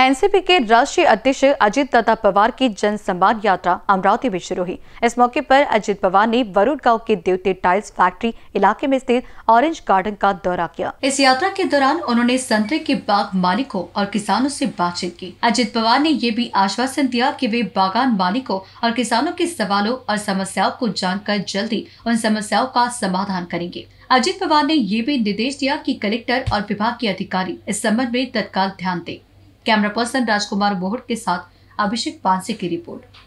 NCP के राष्ट्रीय अध्यक्ष अजित दत्ता पवार की जन संवाद यात्रा अमरावती में शुरू हुई इस मौके पर अजित पवार ने वरुण गांव के देवते टाइल्स फैक्ट्री इलाके में स्थित ऑरेंज गार्डन का दौरा किया इस यात्रा के दौरान उन्होंने संतरे के बाग मालिकों और किसानों से बातचीत की अजित पवार ने ये भी आश्वासन दिया की वे बागान मालिकों और किसानों के सवालों और समस्याओं को जानकर जल्दी उन समस्याओं का समाधान करेंगे अजित पवार ने ये भी निर्देश दिया की कलेक्टर और विभाग के अधिकारी इस संबंध में तत्काल ध्यान दें कैमरा पर्सन राजकुमार बोहट के साथ अभिषेक पांसे की रिपोर्ट